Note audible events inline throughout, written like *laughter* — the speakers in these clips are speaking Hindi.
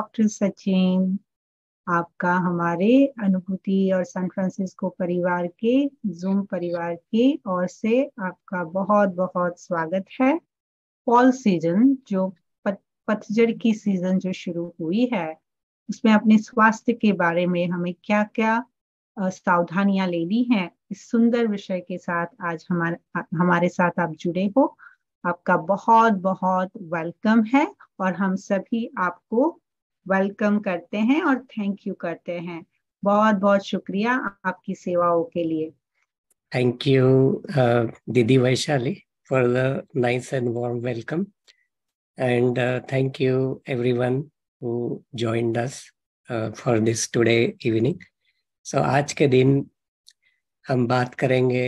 डॉक्टर सचिन आपका हमारे अनुभूति और सैन फ्रांसिस्को परिवार के जूम परिवार की ओर से आपका बहुत बहुत स्वागत है फॉल सीजन जो पतझड़ की सीजन जो शुरू हुई है उसमें अपने स्वास्थ्य के बारे में हमें क्या क्या सावधानियां लेनी है इस सुंदर विषय के साथ आज हमारे हमारे साथ आप जुड़े हो आपका बहुत बहुत वेलकम है और हम सभी आपको वेलकम करते हैं और थैंक यू करते हैं बहुत बहुत शुक्रिया आपकी सेवाओं के लिए थैंक यू uh, दीदी Vaishali for the nice and warm welcome and thank you you everyone who joined for this uh, for evening so आज के दिन हम बात करेंगे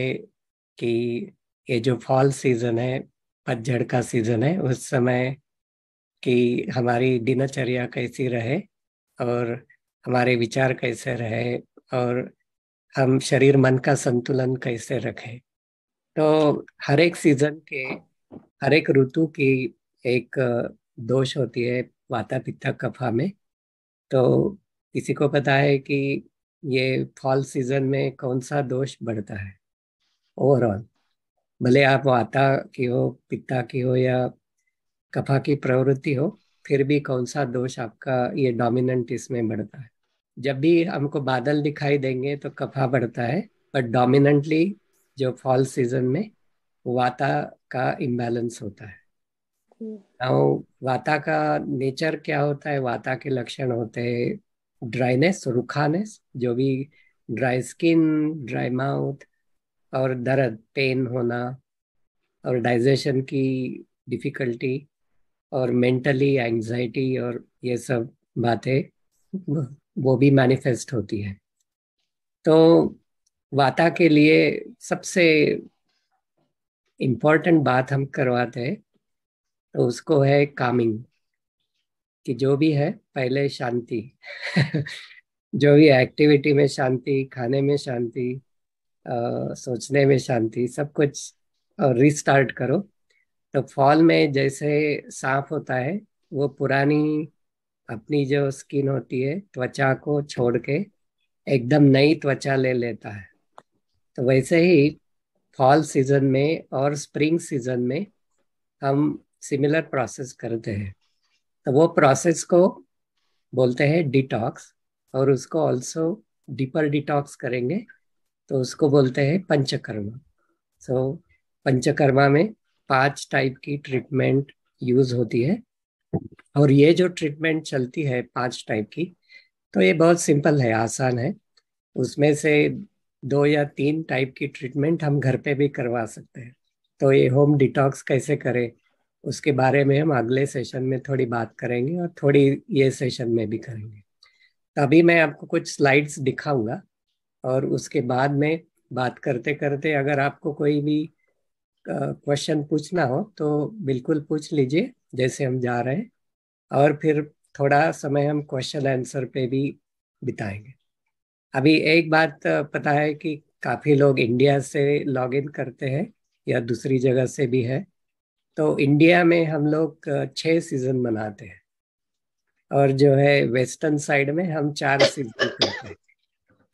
कि ये जो फॉल सीजन है पतझड़ का सीजन है उस समय कि हमारी दिनचर्या कैसी रहे और हमारे विचार कैसे रहे और हम शरीर मन का संतुलन कैसे रखें तो हर एक सीजन के हर एक ऋतु की एक दोष होती है वाता पिता कफा में तो किसी को पता है कि ये फॉल सीजन में कौन सा दोष बढ़ता है ओवरऑल भले आप वाता की हो पिता की हो या कफा की प्रवृत्ति हो फिर भी कौन सा दोष आपका ये डोमिनेंट इसमें बढ़ता है जब भी हमको बादल दिखाई देंगे तो कफा बढ़ता है बट डोमिनेंटली जो फॉल सीजन में वाता का इम्बैलेंस होता है वाता का नेचर क्या होता है वाता के लक्षण होते हैं ड्राइनेस रुखानेस जो भी ड्राई स्किन ड्राई माउथ और दर्द पेन होना और डाइजेशन की डिफिकल्टी और मेंटली एंजाइटी और ये सब बातें वो भी मैनिफेस्ट होती है तो वाता के लिए सबसे इम्पोर्टेंट बात हम करवाते हैं तो उसको है कामिंग कि जो भी है पहले शांति *laughs* जो भी एक्टिविटी में शांति खाने में शांति सोचने में शांति सब कुछ रिस्टार्ट करो तो फॉल में जैसे सांप होता है वो पुरानी अपनी जो स्किन होती है त्वचा को छोड़ के एकदम नई त्वचा ले लेता है तो वैसे ही फॉल सीजन में और स्प्रिंग सीजन में हम सिमिलर प्रोसेस करते हैं तो वो प्रोसेस को बोलते हैं डिटॉक्स और उसको ऑल्सो डीपर डिटॉक्स करेंगे तो उसको बोलते हैं पंचकर्मा सो so, पंचकर्मा में पांच टाइप की ट्रीटमेंट यूज होती है और ये जो ट्रीटमेंट चलती है पांच टाइप की तो ये बहुत सिंपल है आसान है उसमें से दो या तीन टाइप की ट्रीटमेंट हम घर पे भी करवा सकते हैं तो ये होम डिटॉक्स कैसे करें उसके बारे में हम अगले सेशन में थोड़ी बात करेंगे और थोड़ी ये सेशन में भी करेंगे तो अभी मैं आपको कुछ स्लाइड्स दिखाऊंगा और उसके बाद में बात करते करते अगर आपको कोई भी क्वेश्चन पूछना हो तो बिल्कुल पूछ लीजिए जैसे हम जा रहे हैं और फिर थोड़ा समय हम क्वेश्चन आंसर पे भी बिताएंगे अभी एक बात पता है कि काफ़ी लोग इंडिया से लॉग इन करते हैं या दूसरी जगह से भी है तो इंडिया में हम लोग छः सीज़न मनाते हैं और जो है वेस्टर्न साइड में हम चार सीज़न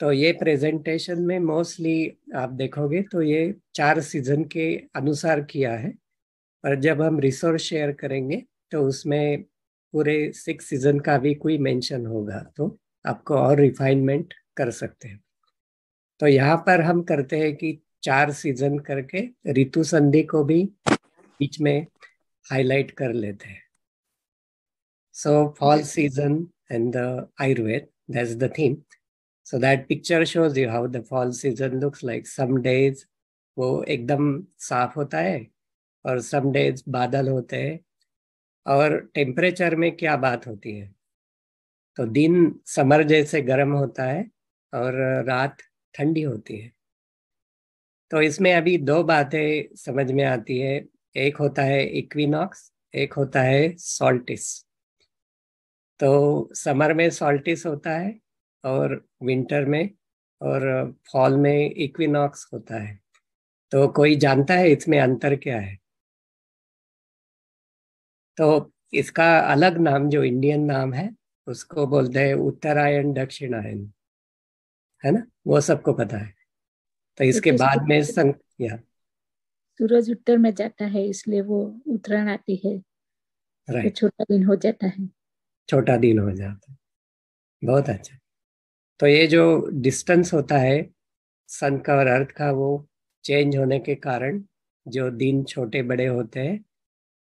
तो ये प्रेजेंटेशन में मोस्टली आप देखोगे तो ये चार सीजन के अनुसार किया है पर जब हम रिसोर्स शेयर करेंगे तो उसमें पूरे सिक्स सीजन का भी कोई मेंशन होगा तो आपको और रिफाइनमेंट कर सकते हैं तो यहाँ पर हम करते हैं कि चार सीजन करके ऋतु संधि को भी बीच में हाईलाइट कर लेते हैं so fall season and the Ayurveda that's the theme so that picture shows you how the fall season looks like. Some days वो एकदम साफ होता है और सम डेज बादल होते हैं और टेम्परेचर में क्या बात होती है तो दिन समर जैसे गर्म होता है और रात ठंडी होती है तो इसमें अभी दो बातें समझ में आती है एक होता है इक्विनॉक्स एक होता है सॉल्टिस तो समर में सॉल्टिस होता है और विंटर में और फॉल में इक्विनॉक्स होता है तो कोई जानता है इसमें अंतर क्या है तो इसका अलग नाम जो इंडियन नाम है उसको बोलते हैं उत्तरायण दक्षिणायन है ना वो सबको पता है तो, तो इसके तो बाद में संग या सूरज उत्तर में जाता है इसलिए वो उत्तरायण आती है छोटा तो छोटा दिन हो जाता है छोटा दिन हो जाता है बहुत अच्छा तो ये जो डिस्टेंस होता है सन का और अर्थ का वो चेंज होने के कारण जो दिन छोटे बड़े होते हैं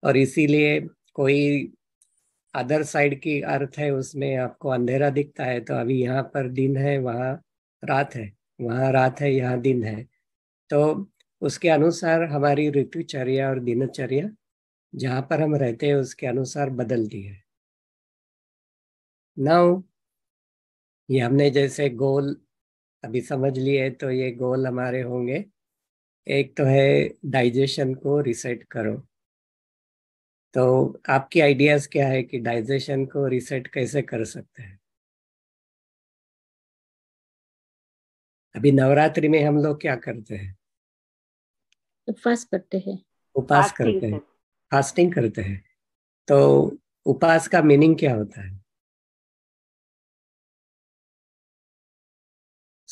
और इसीलिए कोई अदर साइड की अर्थ है उसमें आपको अंधेरा दिखता है तो अभी यहाँ पर दिन है वहाँ रात है वहाँ रात है यहाँ दिन है तो उसके अनुसार हमारी ऋतुचर्या और दिनचर्या जहाँ पर हम रहते हैं उसके अनुसार बदलती है नाउ ये हमने जैसे गोल अभी समझ लिए तो ये गोल हमारे होंगे एक तो है डाइजेशन को रिसेट करो तो आपकी आइडियाज क्या है कि डाइजेशन को रिसेट कैसे कर सकते हैं अभी नवरात्रि में हम लोग क्या करते हैं उपवास करते हैं उपास करते हैं फास्टिंग करते हैं तो उपास का मीनिंग क्या होता है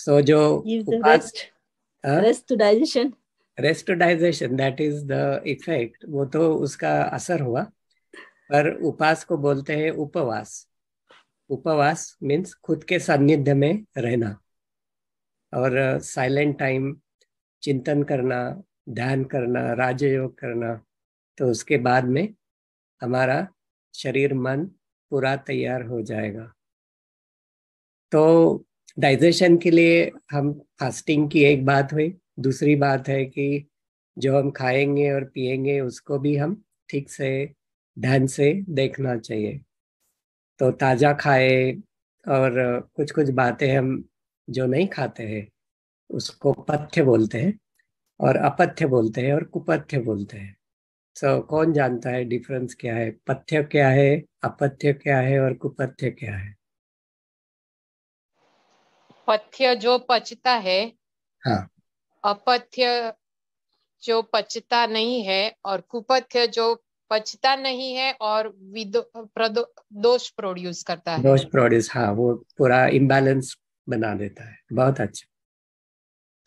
So, jo gives the rest, हाँ? to digestion. Rest to digestion, that is the effect. wo to uska asar hua पर उपास को बोलते हैं उपवास उपवास मीन्स खुद के सानिध्य में रहना और साइलेंट टाइम चिंतन करना ध्यान करना राजयोग करना तो उसके बाद में हमारा शरीर मन पूरा तैयार हो जाएगा तो डाइजेशन के लिए हम फास्टिंग की एक बात हुई दूसरी बात है कि जो हम खाएंगे और पिएंगे उसको भी हम ठीक से ध्यान से देखना चाहिए तो ताज़ा खाए और कुछ कुछ बातें हम जो नहीं खाते हैं उसको पथ्य बोलते हैं और अपथ्य बोलते हैं और कुपथ्य बोलते हैं सो so, कौन जानता है डिफरेंस क्या है पथ्य क्या है अपथ्य क्या है और कुपथ्य क्या है पथ्य जो पचता है हाँ. अपथ्य जो पचता नहीं है और कुपथ्य जो पचता नहीं है और दोष प्रोड्यूस करता है दोष प्रोड्यूस हाँ वो पूरा इम्बैलेंस बना देता है बहुत अच्छा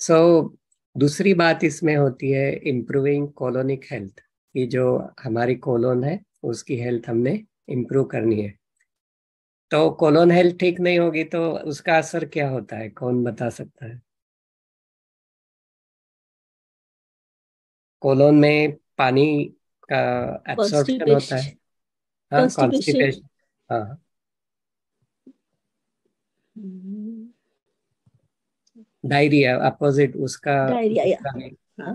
सो so, दूसरी बात इसमें होती है इम्प्रूविंग कॉलोनिक हेल्थ ये जो हमारी कॉलोन है उसकी हेल्थ हमने इम्प्रूव करनी है तो कोलोन हेल्थ ठीक नहीं होगी तो उसका असर क्या होता है कौन बता सकता है कोलोन में पानी का एब्सॉर्प्शन होता है हाँ कॉन्स्टिपेशन हाँ डायरिया अपोजिट उसका, हाँ।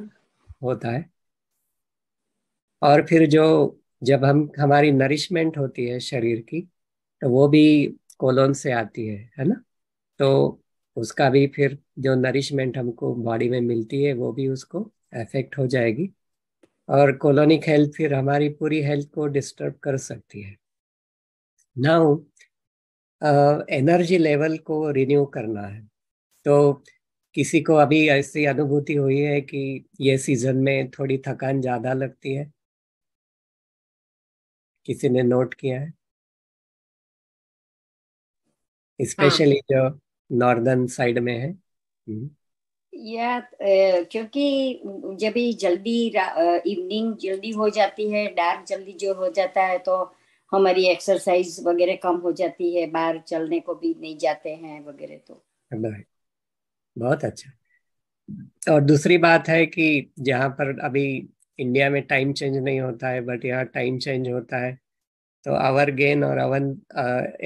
होता है और फिर जो जब हम हमारी नरिशमेंट होती है शरीर की तो वो भी कोलोन से आती है है ना तो उसका भी फिर जो नरिशमेंट हमको बॉडी में मिलती है वो भी उसको अफेक्ट हो जाएगी और कॉलोनिक हेल्थ फिर हमारी पूरी हेल्थ को डिस्टर्ब कर सकती है नाउ एनर्जी लेवल को रिन्यू करना है तो किसी को अभी ऐसी अनुभूति हुई है कि ये सीजन में थोड़ी थकान ज़्यादा लगती है किसी ने नोट किया है स्पेशली हाँ. जो नॉर्दर्न साइड में है हम्म। या क्योंकि जब ही जल्दी इवनिंग जल्दी हो जाती है डार्क जल्दी जो हो जाता है तो हमारी एक्सरसाइज वगैरह कम हो जाती है बाहर चलने को भी नहीं जाते हैं वगैरह तो बहुत अच्छा और दूसरी बात है कि जहाँ पर अभी इंडिया में टाइम चेंज नहीं होता है बट यहाँ टाइम चेंज होता है तो आवर गेन और अवन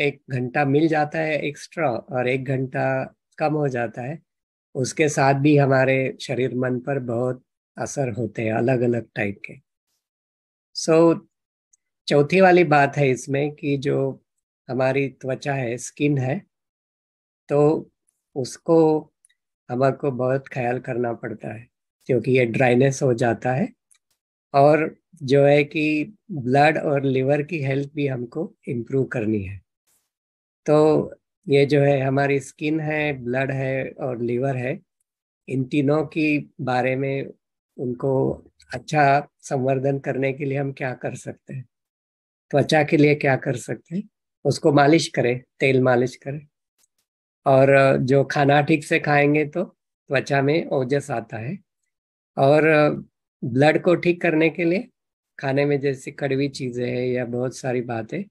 एक घंटा मिल जाता है एक्स्ट्रा और एक घंटा कम हो जाता है उसके साथ भी हमारे शरीर मन पर बहुत असर होते हैं अलग अलग टाइप के सो so, चौथी वाली बात है इसमें कि जो हमारी त्वचा है स्किन है तो उसको हमको बहुत ख्याल करना पड़ता है क्योंकि ये ड्राइनेस हो जाता है और जो है कि ब्लड और लिवर की हेल्थ भी हमको इम्प्रूव करनी है तो ये जो है हमारी स्किन है ब्लड है और लीवर है इन तीनों की बारे में उनको अच्छा संवर्धन करने के लिए हम क्या कर सकते हैं त्वचा तो अच्छा के लिए क्या कर सकते हैं उसको मालिश करें तेल मालिश करें और जो खाना ठीक से खाएंगे तो त्वचा में ओजस आता है और ब्लड को ठीक करने के लिए खाने में जैसे कड़वी चीज़ें हैं या बहुत सारी बातें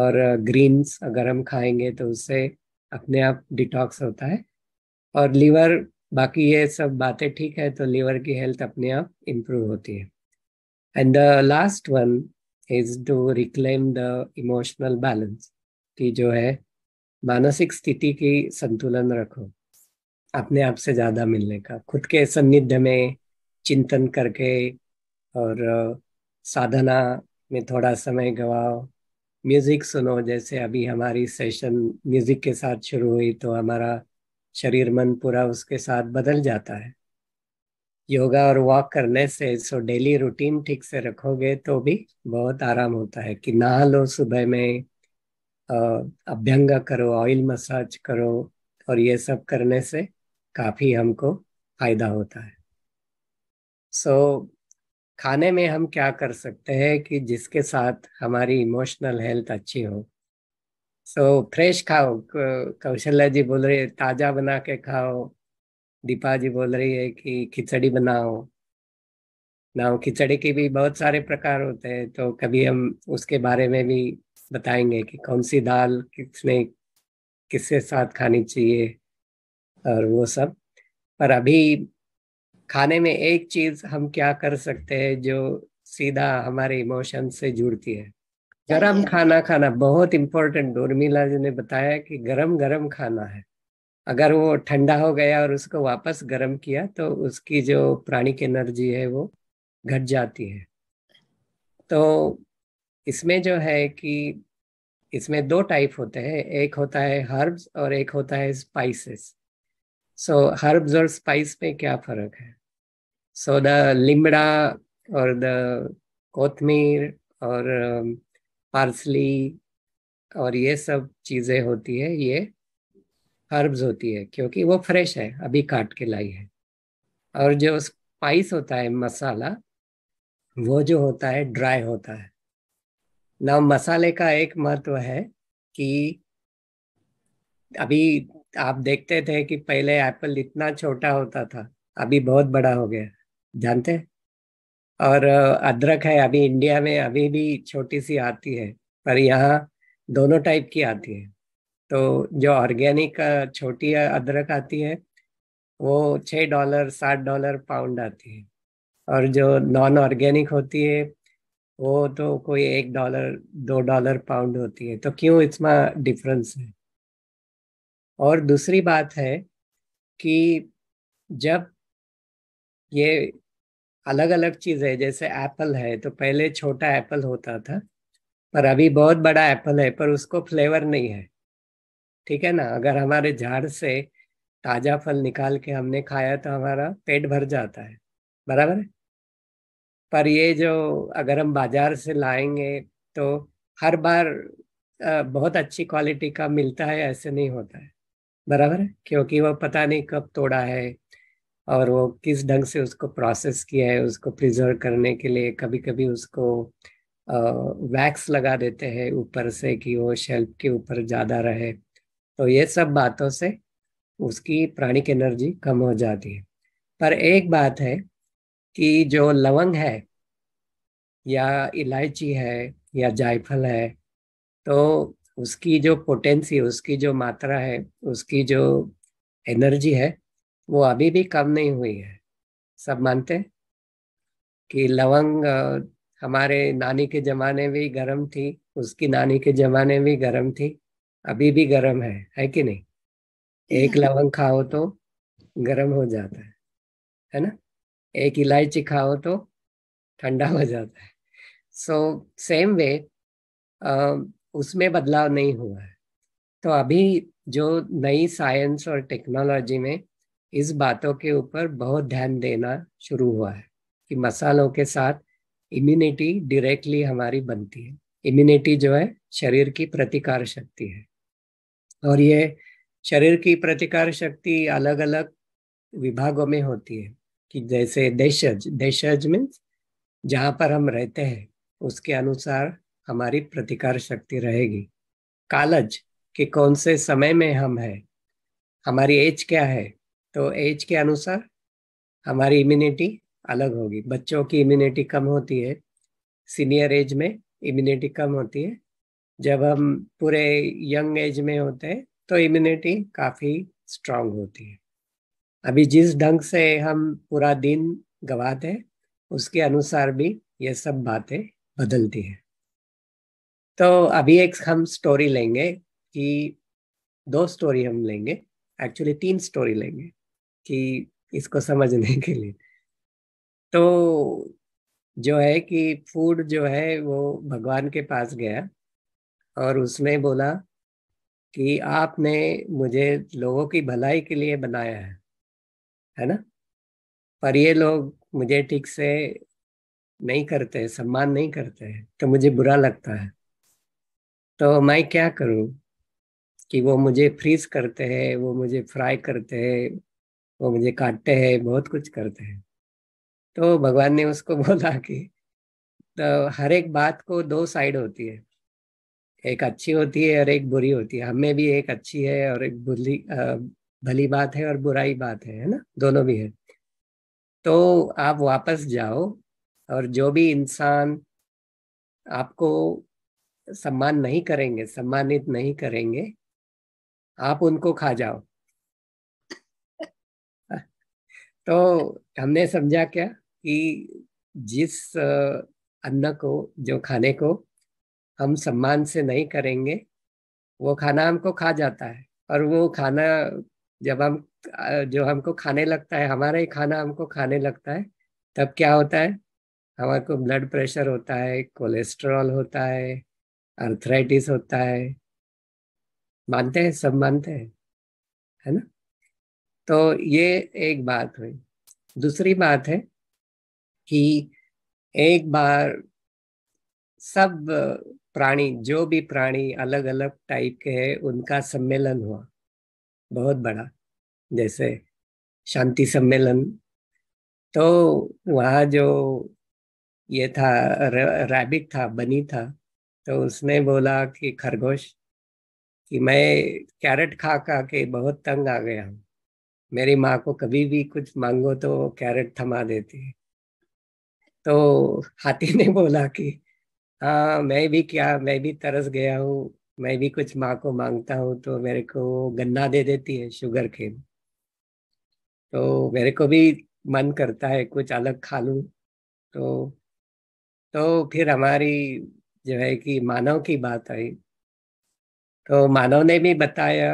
और ग्रीन्स अगर हम खाएंगे तो उससे अपने आप डिटॉक्स होता है और लीवर बाकी ये सब बातें ठीक है तो लीवर की हेल्थ अपने आप इम्प्रूव होती है and the last one is to reclaim the emotional balance कि जो है मानसिक स्थिति की संतुलन रखो अपने आप से ज़्यादा मिलने का खुद के सन्निध्य में चिंतन करके और साधना में थोड़ा समय गवाओ म्यूज़िक सुनो जैसे अभी हमारी सेशन म्यूज़िक के साथ शुरू हुई तो हमारा शरीर मन पूरा उसके साथ बदल जाता है योगा और वॉक करने से सो डेली रूटीन ठीक से रखोगे तो भी बहुत आराम होता है कि नहा लो सुबह में अभ्यंग करो ऑयल मसाज करो और ये सब करने से काफ़ी हमको फायदा होता है सो so, खाने में हम क्या कर सकते हैं कि जिसके साथ हमारी इमोशनल हेल्थ अच्छी हो सो so, फ्रेश खाओ कौशल्या जी बोल रही है ताज़ा बना के खाओ दीपा जी बोल रही है कि खिचड़ी बनाओ ना खिचड़ी के भी बहुत सारे प्रकार होते हैं तो कभी हम उसके बारे में भी बताएंगे कि कौन सी दाल किसने किसके साथ खानी चाहिए और वो सब पर अभी खाने में एक चीज हम क्या कर सकते हैं जो सीधा हमारे इमोशन से जुड़ती है गरम खाना खाना बहुत इम्पोर्टेंट उर्मिला जी ने बताया कि गरम गरम खाना है अगर वो ठंडा हो गया और उसको वापस गर्म किया तो उसकी जो प्राणिक एनर्जी है वो घट जाती है तो इसमें जो है कि इसमें दो टाइप होते हैं एक होता है हर्ब्स और एक होता है स्पाइसेस सो हर्ब्स और स्पाइस में क्या फ़र्क है So the limra or the कोथमीर और पार्सली और ये सब चीज़ें होती है ये हर्ब्स होती है क्योंकि वो फ्रेश है अभी काट के लाई है और जो स्पाइस होता है मसाला वो जो होता है ड्राई होता है ना मसाले का एक महत्व है कि अभी आप देखते थे कि पहले एप्पल इतना छोटा होता था अभी बहुत बड़ा हो गया जानते हैं और अदरक है अभी इंडिया में अभी भी छोटी सी आती है पर यहाँ दोनों टाइप की आती है तो जो ऑर्गेनिक छोटी अदरक आती है वो छः डॉलर सात डॉलर पाउंड आती है और जो नॉन ऑर्गेनिक होती है वो तो कोई एक डॉलर दो डॉलर पाउंड होती है तो क्यों इसमें डिफरेंस है और दूसरी बात है कि जब ये अलग अलग चीज है जैसे एप्पल है तो पहले छोटा एप्पल होता था पर अभी बहुत बड़ा एप्पल है पर उसको फ्लेवर नहीं है ठीक है ना अगर हमारे झाड़ से ताजा फल निकाल के हमने खाया तो हमारा पेट भर जाता है बराबर है पर ये जो अगर हम बाजार से लाएंगे तो हर बार बहुत अच्छी क्वालिटी का मिलता है ऐसे नहीं होता है बराबर है क्योंकि वह पता नहीं कब तोड़ा है और वो किस ढंग से उसको प्रोसेस किया है उसको प्रिजर्व करने के लिए कभी कभी उसको वैक्स लगा देते हैं ऊपर से कि वो शेल्फ के ऊपर ज़्यादा रहे तो ये सब बातों से उसकी प्राणिक एनर्जी कम हो जाती है पर एक बात है कि जो लवंग है या इलायची है या जायफल है तो उसकी जो पोटेंसी उसकी जो मात्रा है उसकी जो एनर्जी है वो अभी भी कम नहीं हुई है सब मानते हैं कि लवंग हमारे नानी के ज़माने भी गर्म थी उसकी नानी के ज़माने भी गर्म थी अभी भी गर्म है है कि नहीं एक *laughs* लवंग खाओ तो गर्म हो जाता है है ना एक इलायची खाओ तो ठंडा हो जाता है सो सेम वे उसमें बदलाव नहीं हुआ है तो अभी जो नई साइंस और टेक्नोलॉजी में इस बातों के ऊपर बहुत ध्यान देना शुरू हुआ है कि मसालों के साथ इम्यूनिटी डायरेक्टली हमारी बनती है इम्यूनिटी जो है शरीर की प्रतिकार शक्ति है और ये शरीर की प्रतिकार शक्ति अलग अलग विभागों में होती है कि जैसे देशज देशज मीन्स जहाँ पर हम रहते हैं उसके अनुसार हमारी प्रतिकार शक्ति रहेगी कालज के कौन से समय में हम हैं हमारी एज क्या है तो एज के अनुसार हमारी इम्यूनिटी अलग होगी बच्चों की इम्यूनिटी कम होती है सीनियर एज में इम्यूनिटी कम होती है जब हम पूरे यंग एज में होते हैं तो इम्यूनिटी काफ़ी स्ट्रांग होती है अभी जिस ढंग से हम पूरा दिन गवाते हैं उसके अनुसार भी ये सब बातें बदलती हैं तो अभी एक हम स्टोरी लेंगे कि दो स्टोरी हम लेंगे एक्चुअली तीन स्टोरी लेंगे कि इसको समझने के लिए तो जो है कि फूड जो है वो भगवान के पास गया और उसने बोला कि आपने मुझे लोगों की भलाई के लिए बनाया है है ना पर ये लोग मुझे ठीक से नहीं करते सम्मान नहीं करते तो मुझे बुरा लगता है तो मैं क्या करूं कि वो मुझे फ्रीज करते हैं वो मुझे फ्राई करते हैं वो मुझे काटते हैं बहुत कुछ करते हैं तो भगवान ने उसको *laughs* बोला कि तो हर एक बात को दो साइड होती है एक अच्छी होती है और एक बुरी होती है हमें भी एक अच्छी है और एक बुरी भली बात है और बुराई बात है है ना दोनों भी है तो आप वापस जाओ और जो भी इंसान आपको सम्मान नहीं करेंगे सम्मानित नहीं करेंगे आप उनको खा जाओ तो हमने समझा क्या कि जिस अन्न को जो खाने को हम सम्मान से नहीं करेंगे वो खाना हमको खा जाता है और वो खाना जब हम जो हमको खाने लगता है हमारा ही खाना हमको खाने लगता है तब क्या होता है हमारे को ब्लड प्रेशर होता है कोलेस्ट्रॉल होता है अर्थराइटिस होता है मानते हैं सब मानते हैं है ना तो ये एक बात हुई दूसरी बात है कि एक बार सब प्राणी जो भी प्राणी अलग अलग टाइप के हैं उनका सम्मेलन हुआ बहुत बड़ा जैसे शांति सम्मेलन तो वहाँ जो ये था रैबिट था बनी था तो उसने बोला कि खरगोश कि मैं कैरेट खा खा के बहुत तंग आ गया हूँ मेरी माँ को कभी भी कुछ मांगो तो कैरेट थमा देती तो हाथी ने बोला कि हाँ मैं भी क्या मैं भी तरस गया हूँ मैं भी कुछ माँ को मांगता हूँ तो मेरे को गन्ना दे देती है शुगर केन तो मेरे को भी मन करता है कुछ अलग खा लूँ तो तो फिर हमारी जो है कि मानव की बात आई तो मानव ने भी बताया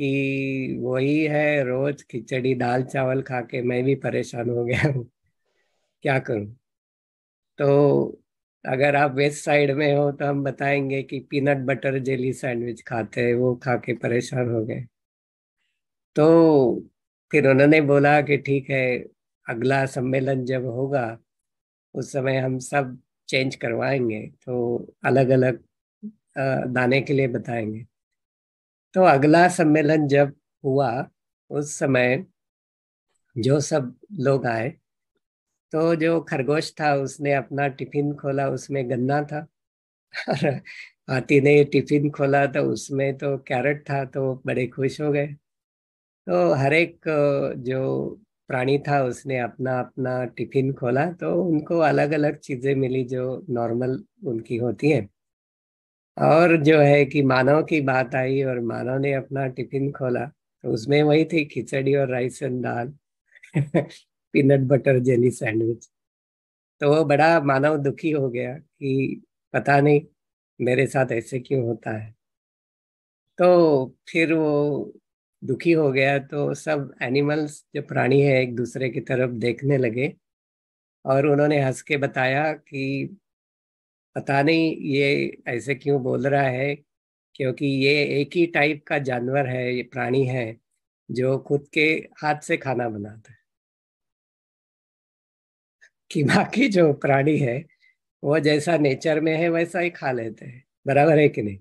कि वही है रोज खिचड़ी दाल चावल खा के मैं भी परेशान हो गया हूँ क्या करूँ तो अगर आप वेस्ट साइड में हो तो हम बताएंगे कि पीनट बटर जेली सैंडविच खाते हैं वो खा के परेशान हो गए तो फिर उन्होंने बोला कि ठीक है अगला सम्मेलन जब होगा उस समय हम सब चेंज करवाएंगे तो अलग अलग दाने के लिए बताएंगे तो अगला सम्मेलन जब हुआ उस समय जो सब लोग आए तो जो खरगोश था उसने अपना टिफिन खोला उसमें गन्ना था और हाथी ने टिफिन खोला तो उसमें तो कैरेट था तो बड़े खुश हो गए तो हर एक जो प्राणी था उसने अपना अपना टिफिन खोला तो उनको अलग अलग चीज़ें मिली जो नॉर्मल उनकी होती है और जो है कि मानव की बात आई और मानव ने अपना टिफिन खोला तो उसमें वही थी खिचड़ी और rice and dal *laughs* peanut butter jelly sandwich तो वो बड़ा मानव दुखी हो गया कि पता नहीं मेरे साथ ऐसे क्यों होता है तो फिर वो दुखी हो गया तो सब एनिमल्स जो प्राणी है एक दूसरे की तरफ देखने लगे और उन्होंने हंस के बताया कि पता नहीं ये ऐसे क्यों बोल रहा है क्योंकि ये एक ही टाइप का जानवर है ये प्राणी है जो खुद के हाथ से खाना बनाता है कि *laughs* बाकी जो प्राणी है वो जैसा नेचर में है वैसा ही खा लेते हैं बराबर है कि नहीं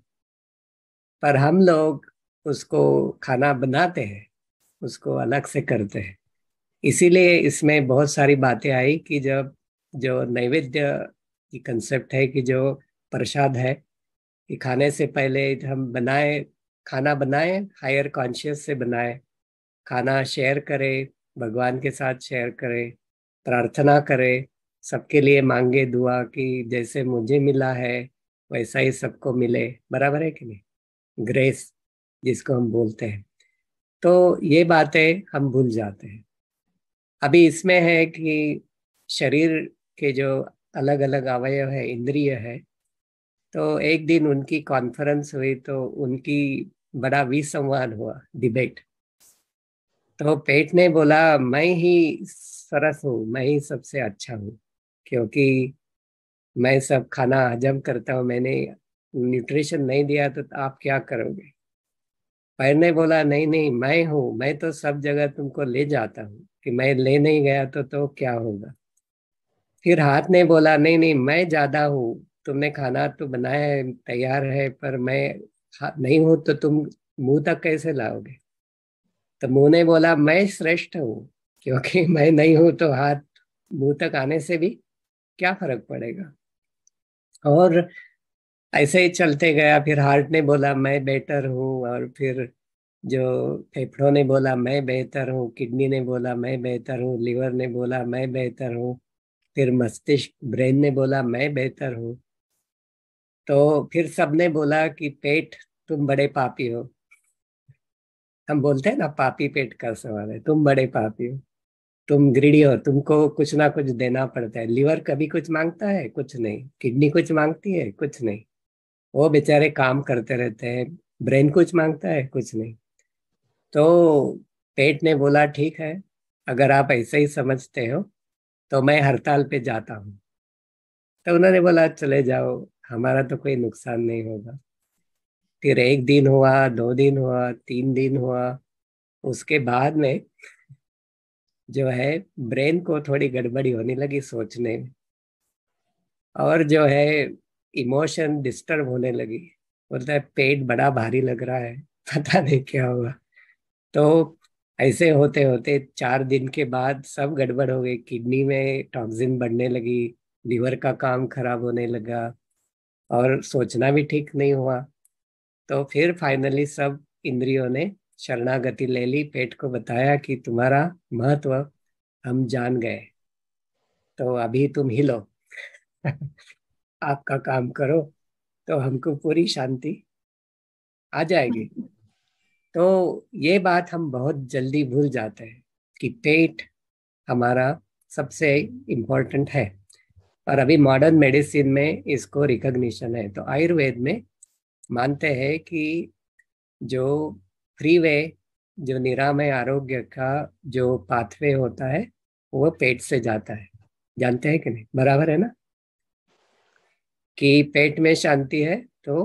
पर हम लोग उसको खाना बनाते हैं उसको अलग से करते हैं इसीलिए इसमें बहुत सारी बातें आई कि जब जो नैवेद्य ये कंसेप्ट है कि जो प्रसाद है कि खाने से पहले हम बनाए खाना बनाए हायर कॉन्शियस से बनाए खाना शेयर करें भगवान के साथ शेयर करें प्रार्थना करें सबके लिए मांगे दुआ कि जैसे मुझे मिला है वैसा ही सबको मिले बराबर है कि नहीं ग्रेस जिसको हम बोलते हैं तो ये बातें हम भूल जाते हैं अभी इसमें है कि शरीर के जो अलग अलग अवयव है इंद्रिय है तो एक दिन उनकी कॉन्फ्रेंस हुई तो उनकी बड़ा विसंवाद हुआ डिबेट तो पेट ने बोला मैं ही सरस हूँ मैं ही सबसे अच्छा हूँ क्योंकि मैं सब खाना हजम करता हूँ मैंने न्यूट्रिशन नहीं दिया तो आप क्या करोगे पैर ने बोला नहीं नहीं मैं हूँ मैं तो सब जगह तुमको ले जाता हूँ कि मैं ले नहीं गया तो तो क्या होगा फिर हाथ ने बोला नहीं नहीं मैं ज्यादा हूँ तुमने खाना तो बनाया है तैयार है पर मैं नहीं हूं तो तुम मुंह तक कैसे लाओगे तो मुंह ने बोला मैं श्रेष्ठ हूँ क्योंकि *laughs* मैं नहीं हूं तो हाथ मुंह तक आने से भी क्या फर्क पड़ेगा और ऐसे ही चलते गया फिर हार्ट ने बोला मैं बेटर हूँ और फिर जो फेफड़ों ने बोला मैं बेहतर हूँ किडनी ने बोला मैं बेहतर हूँ लिवर ने बोला मैं बेहतर हूँ फिर मस्तिष्क ब्रेन ने बोला मैं बेहतर हूँ तो फिर सबने बोला कि पेट तुम बड़े पापी हो हम बोलते हैं ना पापी पेट का सवाल है तुम बड़े पापी हो तुम ग्रीडी हो तुमको कुछ ना कुछ देना पड़ता है लीवर कभी कुछ मांगता है कुछ नहीं किडनी कुछ मांगती है कुछ नहीं वो बेचारे काम करते रहते हैं ब्रेन कुछ मांगता है कुछ नहीं तो पेट ने बोला ठीक है अगर आप ऐसे ही समझते हो तो मैं हड़ताल पे जाता हूँ तो उन्होंने बोला चले जाओ हमारा तो कोई नुकसान नहीं होगा फिर एक दिन हुआ दो दिन हुआ तीन दिन हुआ उसके बाद में जो है ब्रेन को थोड़ी गड़बड़ी होने लगी सोचने में और जो है इमोशन डिस्टर्ब होने लगी बोलता है पेट बड़ा भारी लग रहा है पता नहीं क्या हुआ तो ऐसे होते होते चार दिन के बाद सब गड़बड़ हो गई किडनी में टॉक्सिन बढ़ने लगी लीवर का काम खराब होने लगा और सोचना भी ठीक नहीं हुआ तो फिर फाइनली सब इंद्रियों ने शरणागति ले ली पेट को बताया कि तुम्हारा महत्व हम जान गए तो अभी तुम हिलो आपका काम करो तो हमको पूरी शांति आ जाएगी तो ये बात हम बहुत जल्दी भूल जाते हैं कि पेट हमारा सबसे इम्पोर्टेंट है और अभी मॉडर्न मेडिसिन में इसको रिकग्निशन है तो आयुर्वेद में मानते हैं कि जो फ्री वे जो निरामय आरोग्य का जो पाथवे होता है वो पेट से जाता है जानते हैं कि नहीं बराबर है ना कि पेट में शांति है तो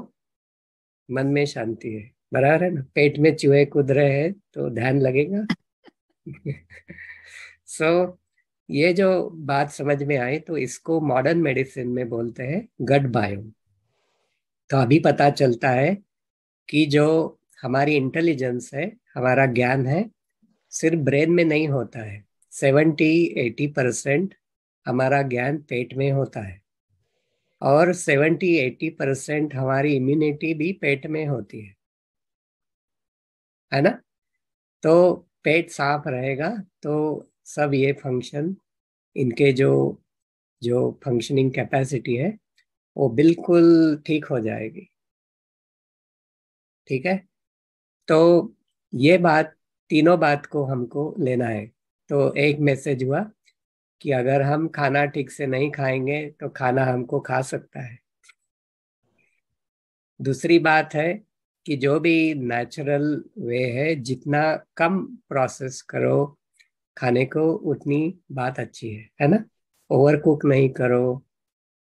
मन में शांति है बराबर है ना पेट में चूहे कूद रहे हैं तो ध्यान लगेगा सो *laughs* so, ये जो बात समझ में आई तो इसको मॉडर्न मेडिसिन में बोलते हैं गट बायोम तो अभी पता चलता है कि जो हमारी इंटेलिजेंस है हमारा ज्ञान है सिर्फ ब्रेन में नहीं होता है सेवेंटी एटी परसेंट हमारा ज्ञान पेट में होता है और सेवेंटी एटी परसेंट हमारी इम्यूनिटी भी पेट में होती है है ना तो पेट साफ रहेगा तो सब ये फंक्शन इनके जो जो फंक्शनिंग कैपेसिटी है वो बिल्कुल ठीक हो जाएगी ठीक है तो ये बात तीनों बात को हमको लेना है तो एक मैसेज हुआ कि अगर हम खाना ठीक से नहीं खाएंगे तो खाना हमको खा सकता है दूसरी बात है कि जो भी नेचुरल वे है जितना कम प्रोसेस करो खाने को उतनी बात अच्छी है है ना ओवर कुक नहीं करो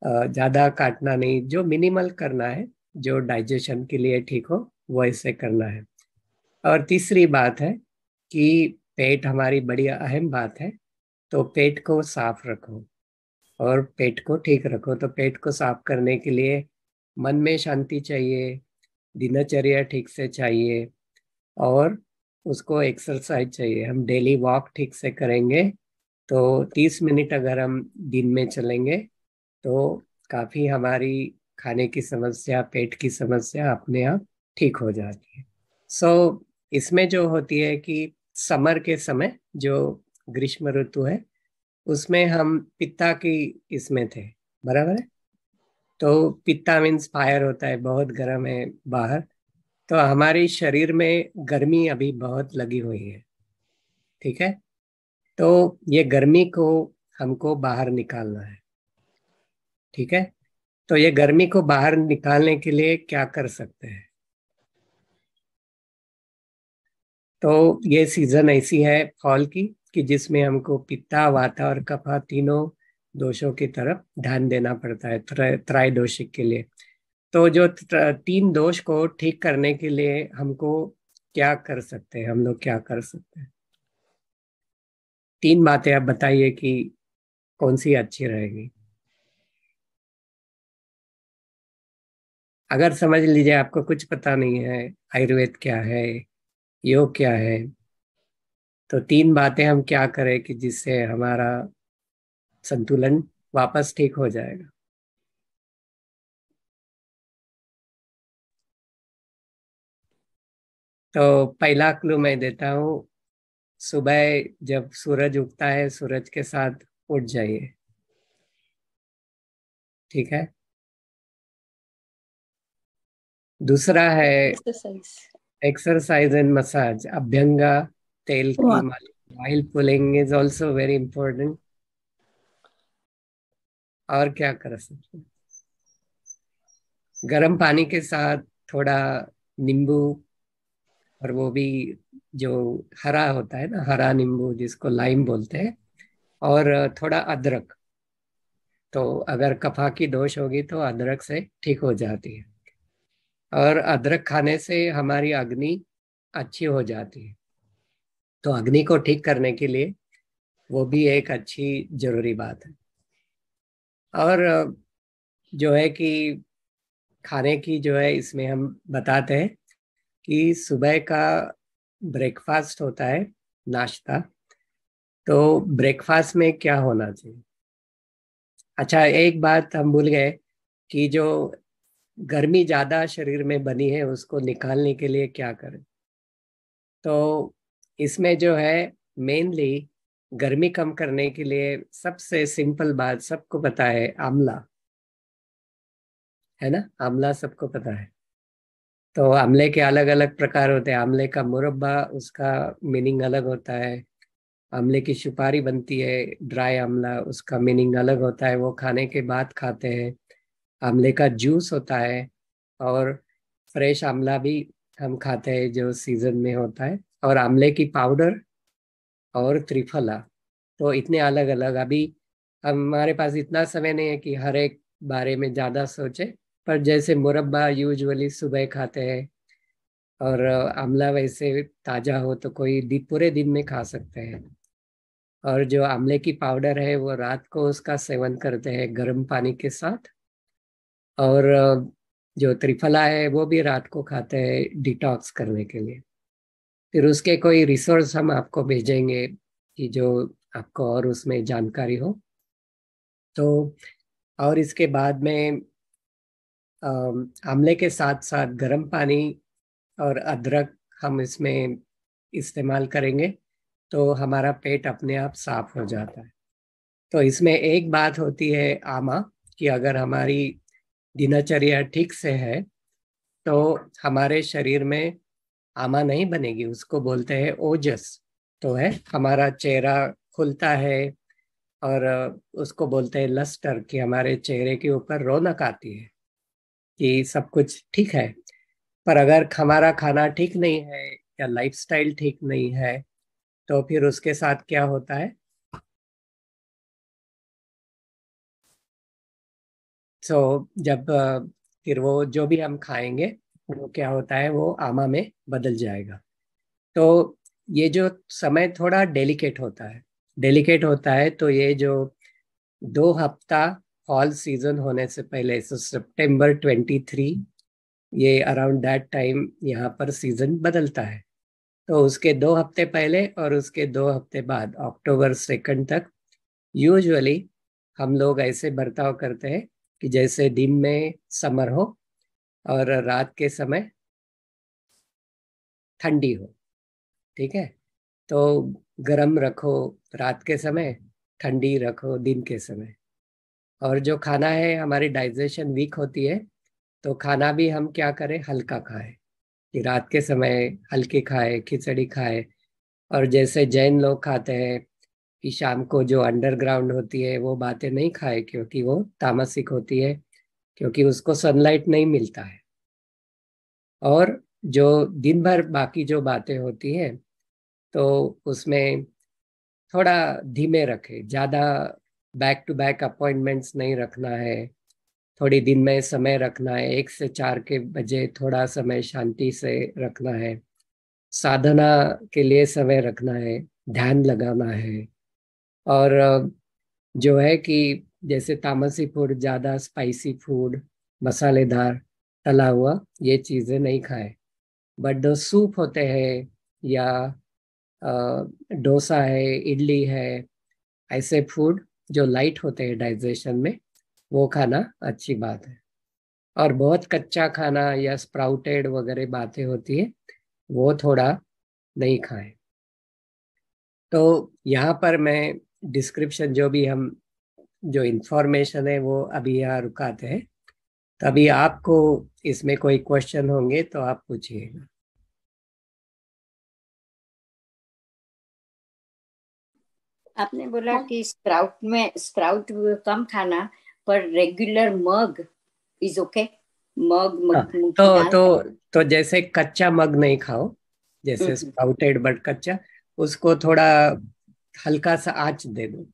ज़्यादा काटना नहीं जो मिनिमल करना है जो डाइजेशन के लिए ठीक हो वैसे करना है और तीसरी बात है कि पेट हमारी बड़ी अहम बात है तो पेट को साफ रखो और पेट को ठीक रखो तो पेट को साफ करने के लिए मन में शांति चाहिए दिनचर्या ठीक से चाहिए और उसको एक्सरसाइज चाहिए हम डेली वॉक ठीक से करेंगे तो 30 मिनट अगर हम दिन में चलेंगे तो काफ़ी हमारी खाने की समस्या पेट की समस्या अपने आप ठीक हो जाती है सो so, इसमें जो होती है कि समर के समय जो ग्रीष्म ऋतु है उसमें हम पिता की इसमें थे बराबर है तो पित्ता मीन्स फायर होता है बहुत गर्म है बाहर तो हमारे शरीर में गर्मी अभी बहुत लगी हुई है ठीक है तो ये गर्मी को हमको बाहर निकालना है ठीक है तो ये गर्मी को बाहर निकालने के लिए क्या कर सकते हैं तो ये सीजन ऐसी है फॉल की कि जिसमें हमको पिता वाता और कफा तीनों दोषों की तरफ ध्यान देना पड़ता है त्राई दोषिक के लिए तो जो तीन दोष को ठीक करने के लिए हमको क्या कर सकते हैं हम लोग क्या कर सकते हैं तीन बातें आप बताइए कि कौन सी अच्छी रहेगी अगर समझ लीजिए आपको कुछ पता नहीं है आयुर्वेद क्या है योग क्या है तो तीन बातें हम क्या करें कि जिससे हमारा संतुलन वापस ठीक हो जाएगा तो पहला क्लू मैं देता हूं सुबह जब सूरज उगता है सूरज के साथ उठ जाइए ठीक है दूसरा है एक्सरसाइज एंड मसाज अभ्यंगा तेल की मालिश while pulling is also very important और क्या कर सकते गर्म पानी के साथ थोड़ा नींबू और वो भी जो हरा होता है ना हरा नींबू जिसको लाइम बोलते हैं और थोड़ा अदरक तो अगर कफा की दोष होगी तो अदरक से ठीक हो जाती है और अदरक खाने से हमारी अग्नि अच्छी हो जाती है तो अग्नि को ठीक करने के लिए वो भी एक अच्छी जरूरी बात है और जो है कि खाने की जो है इसमें हम बताते हैं कि सुबह का ब्रेकफास्ट होता है नाश्ता तो ब्रेकफास्ट में क्या होना चाहिए अच्छा एक बात हम भूल गए कि जो गर्मी ज़्यादा शरीर में बनी है उसको निकालने के लिए क्या करें तो इसमें जो है मेनली गर्मी कम करने के लिए सबसे सिंपल बात सबको पता है आंवला है ना आंवला सबको पता है तो आंवले के अलग अलग प्रकार होते हैं आंवले का मुरब्बा उसका मीनिंग अलग होता है आंवले की सुपारी बनती है ड्राई आंवला उसका मीनिंग अलग होता है वो खाने के बाद खाते हैं आंवले का जूस होता है और फ्रेश आंवला भी हम खाते हैं जो सीजन में होता है और आंवले की पाउडर और त्रिफला तो इतने अलग अलग अभी हमारे पास इतना समय नहीं है कि हर एक बारे में ज़्यादा सोचे पर जैसे मुरब्बा यूजुअली सुबह खाते हैं और आमला वैसे ताज़ा हो तो कोई दिन पूरे दिन में खा सकते हैं और जो आमले की पाउडर है वो रात को उसका सेवन करते हैं गर्म पानी के साथ और जो त्रिफला है वो भी रात को खाते हैं डिटॉक्स करने के लिए फिर उसके कोई रिसोर्स हम आपको भेजेंगे कि जो आपको और उसमें जानकारी हो तो और इसके बाद में आमले के साथ साथ गर्म पानी और अदरक हम इसमें इस्तेमाल करेंगे तो हमारा पेट अपने आप साफ हो जाता है तो इसमें एक बात होती है आमा कि अगर हमारी दिनचर्या ठीक से है तो हमारे शरीर में आमा नहीं बनेगी उसको बोलते हैं ओजस तो है हमारा चेहरा खुलता है और उसको बोलते हैं लस्टर कि हमारे चेहरे के ऊपर रौनक आती है कि सब कुछ ठीक है पर अगर हमारा खाना ठीक नहीं है या लाइफस्टाइल ठीक नहीं है तो फिर उसके साथ क्या होता है सो so, जब फिर वो जो भी हम खाएंगे वो क्या होता है वो आमा में बदल जाएगा तो ये जो समय थोड़ा डेलिकेट होता है डेलिकेट होता है तो ये जो दो हफ्ता फॉल सीजन होने से पहले सो सितंबर 23 ये अराउंड दैट टाइम यहाँ पर सीजन बदलता है तो उसके दो हफ्ते पहले और उसके दो हफ्ते बाद अक्टूबर सेकंड तक यूजुअली हम लोग ऐसे बर्ताव करते हैं कि जैसे दिन में समर हो और रात के समय ठंडी हो ठीक है तो गरम रखो रात के समय ठंडी रखो दिन के समय और जो खाना है हमारी डाइजेशन वीक होती है तो खाना भी हम क्या करें हल्का खाएं कि रात के समय हल्के खाएं खिचड़ी खाएं और जैसे जैन लोग खाते हैं कि शाम को जो अंडरग्राउंड होती है वो बातें नहीं खाएं क्योंकि वो तामसिक होती है क्योंकि उसको सनलाइट नहीं मिलता है और जो दिन भर बाकी जो बातें होती हैं तो उसमें थोड़ा धीमे रखें ज़्यादा बैक टू बैक अपॉइंटमेंट्स नहीं रखना है थोड़ी दिन में समय रखना है एक से चार के बजे थोड़ा समय शांति से रखना है साधना के लिए समय रखना है ध्यान लगाना है और जो है कि जैसे तामसी फूड ज़्यादा स्पाइसी फूड मसालेदार तला हुआ ये चीज़ें नहीं खाएं बट दो सूप होते हैं या डोसा है इडली है ऐसे फूड जो लाइट होते हैं डाइजेशन में वो खाना अच्छी बात है और बहुत कच्चा खाना या स्प्राउटेड वगैरह बातें होती है वो थोड़ा नहीं खाएं तो यहाँ पर मैं डिस्क्रिप्शन जो भी हम जो इंफॉर्मेशन है वो अभी यहाँ रुकाते हैं तभी तो आपको इसमें कोई क्वेश्चन होंगे तो आप पूछिएगा आपने बोला कि स्प्राउट में स्प्राउट कम खाना पर रेगुलर हाँ, मग इज ओके मग, मग, तो, तो तो जैसे कच्चा मग नहीं खाओ जैसे स्प्राउटेड हम्म। बट कच्चा उसको थोड़ा हल्का सा आंच दे दो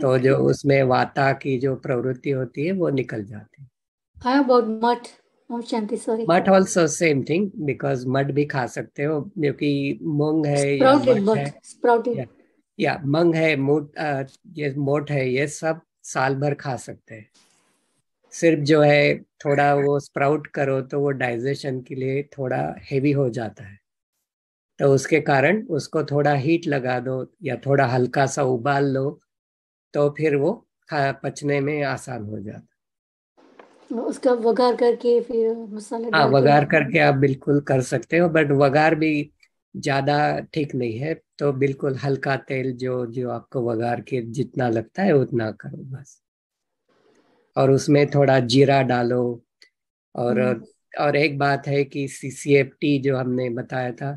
तो जो उसमें वाता की जो प्रवृत्ति होती है वो निकल जाती है ओम शांति सॉरी मठ आल्सो सेम थिंग बिकॉज मठ भी खा सकते हो क्योंकि मूंग है स्प्राउटेड या मंग है मोट ये मोट है ये सब साल भर खा सकते हैं सिर्फ जो है थोड़ा वो स्प्राउट करो तो वो डाइजेशन के लिए थोड़ा हेवी हो जाता है तो उसके कारण उसको थोड़ा हीट लगा दो या थोड़ा हल्का सा उबाल लो तो फिर वो पचने में आसान हो जाता उसका वगार करके फिर मसाला हाँ वगार करके आप बिल्कुल कर सकते हो बट वगार भी ज़्यादा ठीक नहीं है तो बिल्कुल हल्का तेल जो जो आपको वगार के जितना लगता है उतना करो बस और उसमें थोड़ा जीरा डालो और हम्म। और एक बात है कि सी सी एफ टी जो हमने बताया था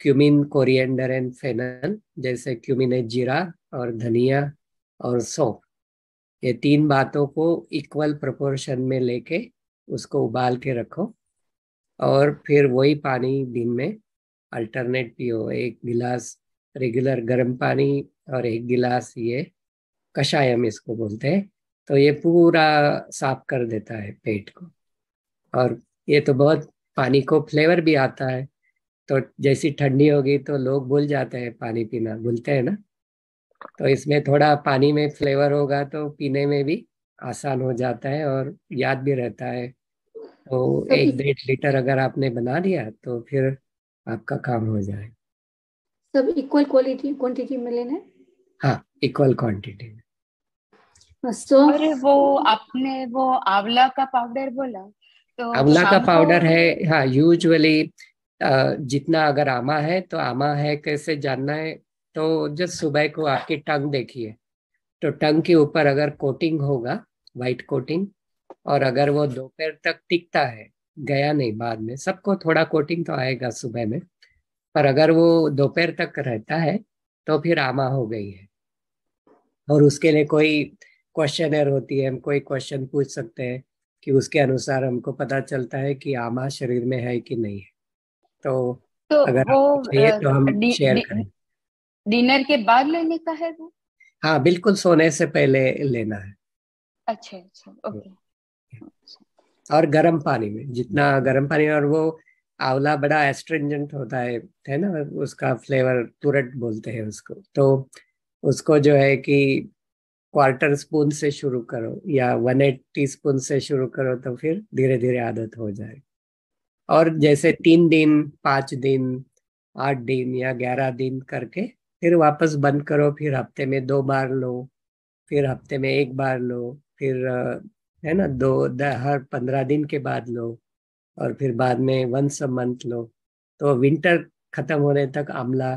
क्यूमिन कोरिएंडर एंड फेनल जैसे क्यूमिन है जीरा और धनिया और सौ ये तीन बातों को इक्वल प्रपोर्शन में लेके उसको उबाल के रखो और फिर वही पानी दिन में अल्टरनेट पियो एक गिलास रेगुलर गर्म पानी और एक गिलास ये कषायम इसको बोलते हैं तो ये पूरा साफ कर देता है पेट को और ये तो बहुत पानी को फ्लेवर भी आता है तो जैसी ठंडी होगी तो लोग भूल जाते हैं पानी पीना भूलते हैं ना तो इसमें थोड़ा पानी में फ्लेवर होगा तो पीने में भी आसान हो जाता है और याद भी रहता है तो एक डेढ़ लीटर अगर आपने बना लिया तो फिर आपका काम हो जाए सब इक्वल क्वालिटी क्वांटिटी में लेना हाँ इक्वल क्वांटिटी में so, अरे वो आपने वो आंवला का पाउडर बोला तो आंवला का पाउडर है हाँ यूजुअली जितना अगर आमा है तो आमा है कैसे जानना है तो जस्ट सुबह को आपकी टंग देखिए तो टंग के ऊपर अगर कोटिंग होगा वाइट कोटिंग और अगर वो दोपहर तक टिकता है गया नहीं बाद में सबको थोड़ा कोटिंग तो आएगा सुबह में पर अगर वो दोपहर तक रहता है तो फिर आमा हो गई है और उसके लिए कोई क्वेश्चन होती है हम कोई क्वेश्चन पूछ सकते हैं कि उसके अनुसार हमको पता चलता है कि आमा शरीर में है कि नहीं है तो, तो अगर वो, तो हम शेयर करें डिनर के बाद लेने का है वो हाँ बिल्कुल सोने से पहले लेना है अच्छा अच्छा ओके और गर्म पानी में जितना गर्म पानी और वो आंवला बड़ा एस्ट्रेंजेंट होता है है ना उसका फ्लेवर तुरंत बोलते हैं उसको तो उसको जो है कि क्वार्टर स्पून से शुरू करो या वन एट टी स्पून से शुरू करो तो फिर धीरे धीरे आदत हो जाए और जैसे तीन दिन पाँच दिन आठ दिन या ग्यारह दिन करके फिर वापस बंद करो फिर हफ्ते में दो बार लो फिर हफ्ते में एक बार लो फिर है ना दो हर पंद्रह दिन के बाद लो और फिर बाद में वंस अ मंथ लो तो विंटर ख़त्म होने तक आमला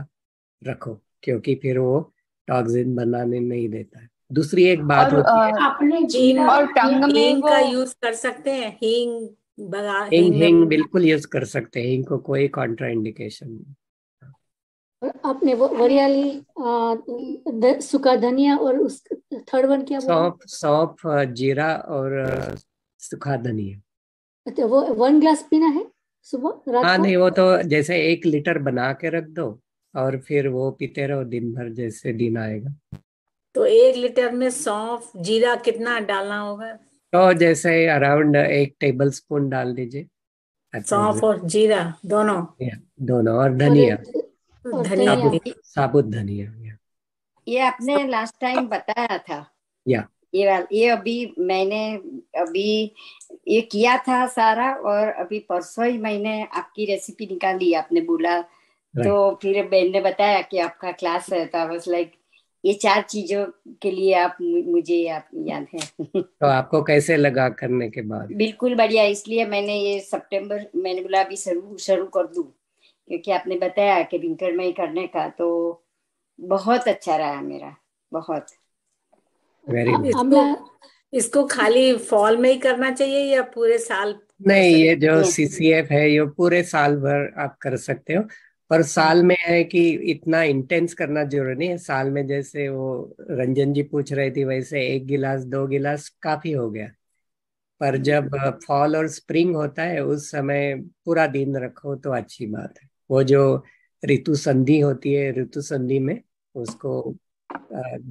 रखो क्योंकि फिर वो टॉक्सिन बनाने नहीं देता है दूसरी एक बात और, होती है अपने जीन और टंग में का यूज कर सकते हैं हींग हिंग हिंग बिल्कुल यूज कर सकते हैं हिंग को कोई कॉन्ट्राइंडिकेशन नहीं आपने वो वरियाली सुखा धनिया और उस थर्ड वन क्या सौंप सौंप जीरा और सुखा धनिया अच्छा वो वन ग्लास पीना है सुबह रात हाँ नहीं वो तो जैसे एक लीटर बना के रख दो और फिर वो पीते रहो दिन भर जैसे दिन आएगा तो एक लीटर में सौंफ जीरा कितना डालना होगा तो जैसे अराउंड एक टेबल स्पून डाल दीजिए सौंफ और जीरा दोनों दोनों और धनिया धनिया साबुत धनिया ये आपने लास्ट टाइम बताया था या ये ये अभी मैंने अभी ये किया था सारा और अभी परसों ही मैंने आपकी रेसिपी निकाली आपने बोला तो फिर बहन ने बताया कि आपका क्लास है तो बस लाइक ये चार चीजों के लिए आप मुझे आप याद है *laughs* तो आपको कैसे लगा करने के बाद बिल्कुल बढ़िया इसलिए मैंने ये सितंबर मैंने बोला अभी शुरू शुरू कर दू क्योंकि आपने बताया कि विंटर में ही करने का तो बहुत अच्छा रहा मेरा बहुत वेरी हाँ, गुड इसको खाली फॉल में ही करना चाहिए या पूरे साल नहीं ये जो सीसीएफ है ये पूरे साल भर आप कर सकते हो पर साल में है कि इतना इंटेंस करना जरूरी नहीं है साल में जैसे वो रंजन जी पूछ रहे थे वैसे एक गिलास दो गिलास काफी हो गया पर जब फॉल और स्प्रिंग होता है उस समय पूरा दिन रखो तो अच्छी बात है वो जो ऋतु संधि होती है ऋतु संधि में उसको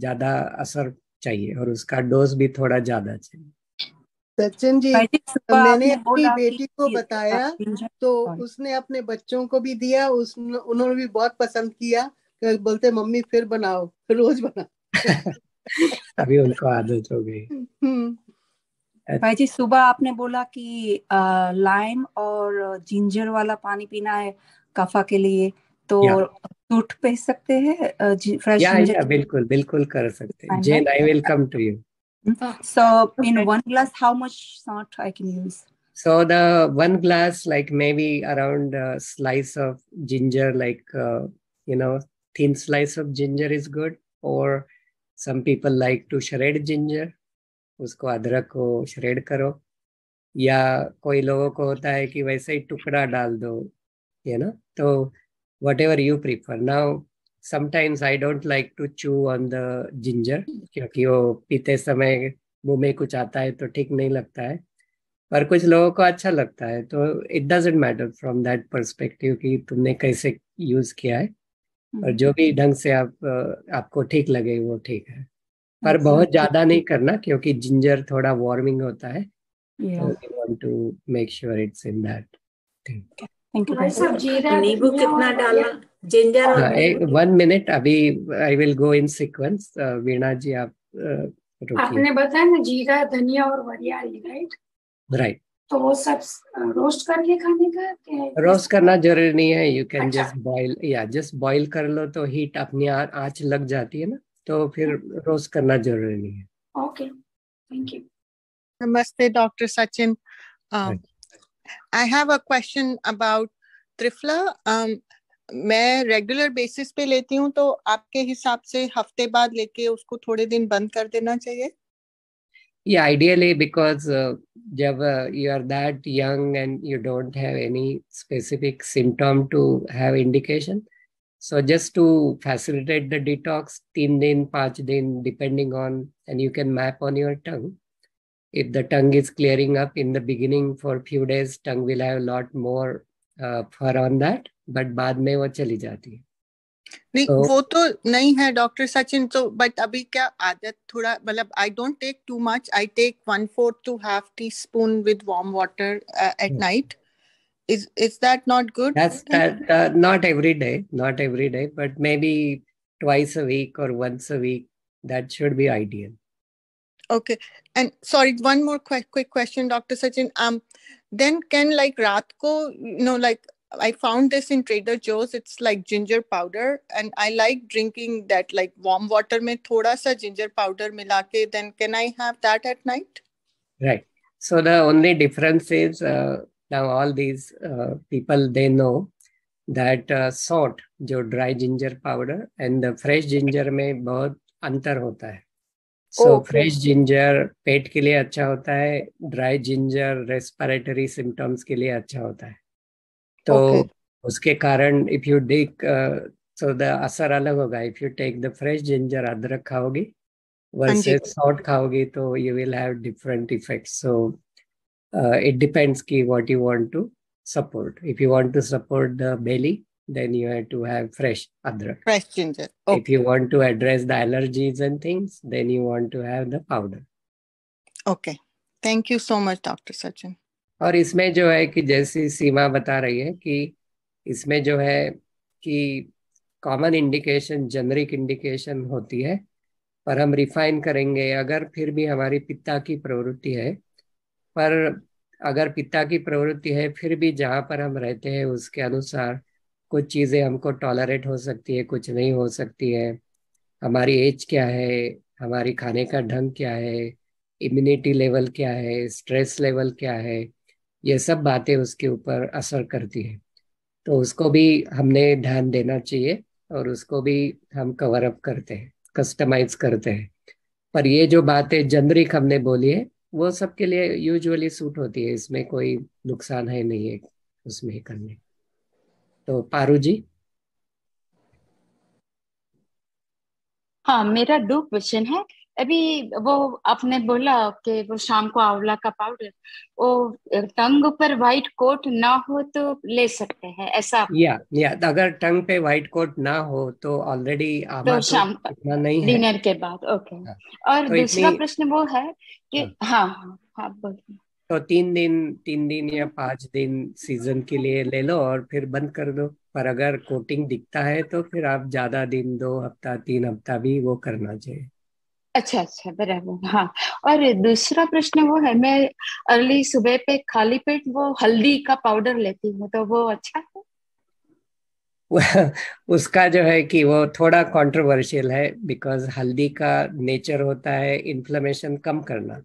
ज्यादा असर चाहिए और उसका डोज भी थोड़ा ज्यादा चाहिए सचिन जी मैंने अपनी बेटी को बताया तो उसने अपने बच्चों को भी दिया उसने उन्होंने भी बहुत पसंद किया बोलते मम्मी फिर बनाओ रोज बना *laughs* अभी उनको आदत हो गई हम्म। भाई जी सुबह आपने बोला कि लाइम और जिंजर वाला पानी पीना है कफा के लिए तो सूट पहन सकते हैं फ्रेश या, या, बिल्कुल बिल्कुल कर सकते हैं Jen I will come to you so in one glass how much salt I can use so the one glass like maybe around slice of ginger like you know thin slice of ginger is good और some people like to shred ginger उसको अदरक को श्रेड करो या कोई लोगों को होता है कि वैसे ही टुकड़ा डाल दो you know so whatever you prefer now sometimes I don't like to chew on the ginger क्योंकि वो पीते समय मुंह में कुछ आता है तो ठीक नहीं लगता है पर कुछ लोगों को अच्छा लगता है तो it doesn't matter from that perspective कि तुमने कैसे यूज किया है हम्म। और जो भी ढंग से आप आपको ठीक लगे वो ठीक है पर बहुत ज्यादा नहीं करना क्योंकि जिंजर थोड़ा वार्मिंग होता है want to make sure it's in that ठीक है थैंक यू नींबू कितना जिंजर वन मिनट अभी I will go in sequence वीणा जी आप uh, आपने बताया ना जीरा धनिया और वरियाली राइट राइट तो वो सब रोस्ट uh, करके खाने का रोस्ट करना जरूरी नहीं है यू कैन जस्ट बॉईल या जस्ट बॉईल कर लो तो हीट अपनी आंच लग जाती है ना तो फिर रोस्ट करना जरूरी नहीं है ओके थैंक यू नमस्ते doctor Sachin I have a question about triphala मैं रेगुलर बेसिस पे लेती हूँ तो आपके हिसाब से हफ्ते बाद लेके उसको थोड़े दिन बंद कर देना चाहिए yeah ideally because uh, you are that young and you don't have any specific symptom to have indication so just to facilitate the detox 3 din 5 din depending on and you can map on your tongue if the tongue is clearing up in the beginning for a few days tongue will have a lot more uh, fur on that but बाद में वो चली जाती है नहीं so, वो तो नहीं है डॉक्टर सचिन तो बट अभी क्या आदत थोड़ा मतलब I don't take too much I take one fourth to half teaspoon with warm water at is is that not good that's uh, not every day not every day but maybe twice a week or once a week that should be ideal Okay. And sorry, one more quick, quick question, Dr. Sachin. Um, then can like Ratko, you know, like I found this in Trader Joe's. It's like ginger powder, and I like drinking that like warm water में thoda sa ginger powder milake. Then can I have that at night? Right. So the only difference is uh, now all these uh, people they know that uh, salt जो dry ginger powder and the fresh ginger may both antar hota hai. So fresh ginger पेट के लिए अच्छा होता है ड्राई जिंजर रेस्पिरेटरी सिम्टम्स के लिए अच्छा होता है तो okay. उसके कारण if you take so the असर अलग होगा if you take the fresh ginger अदरक खाओगी वर्सेस हाँ सॉल्ट खाओगी तो you will have different effects so it depends की what you want to support if you want to support the belly then you have to have fresh adrak. Fresh ginger. Okay. If you want to address the allergies and things, then you want to have the powder. Okay. Thank you so much doctor Sachin और इसमें जो है कि जैसी सीमा बता रही है कि इसमें जो है कि कॉमन इंडिकेशन जनरिक इंडिकेशन होती है पर हम रिफाइन करेंगे अगर फिर भी हमारी पिता की प्रवृत्ति है पर अगर पिता की प्रवृत्ति है फिर भी जहाँ पर हम रहते हैं उसके अनुसार कुछ चीज़ें हमको टॉलरेट हो सकती है कुछ नहीं हो सकती है हमारी एज क्या है हमारी खाने का ढंग क्या है इम्यूनिटी लेवल क्या है स्ट्रेस लेवल क्या है ये सब बातें उसके ऊपर असर करती है तो उसको भी हमने ध्यान देना चाहिए और उसको भी हम कवर अप करते हैं कस्टमाइज करते हैं पर ये जो बातें जनरिक हमने बोली है वो सबके लिए यूजुअली सूट होती है इसमें कोई नुकसान है नहीं है उसमें करने तो पारू जी हाँ मेरा दो क्वेश्चन है अभी वो आपने बोला कि वो शाम को आंवला का पाउडर वो टंग पर व्हाइट कोट ना हो तो ले सकते हैं ऐसा या या अगर टंग पे व्हाइट कोट ना हो तो ऑलरेडी तो, तो शाम तो नहीं डिनर के बाद ओके हाँ, और तो दूसरा प्रश्न वो है कि हाँ हाँ, हाँ, हाँ बोलिए तो तीन दिन तीन दिन या पाँच दिन सीजन के लिए ले लो और फिर बंद कर दो पर अगर कोटिंग दिखता है तो फिर आप ज्यादा दिन दो हफ्ता तीन हफ्ता भी वो करना चाहिए अच्छा अच्छा बराबर हाँ और दूसरा प्रश्न वो है मैं अर्ली सुबह पे खाली पेट वो हल्दी का पाउडर लेती हूँ तो वो अच्छा है *laughs* उसका जो है कि वो थोड़ा कंट्रोवर्शियल है बिकॉज हल्दी का नेचर होता है इन्फ्लेमेशन कम करना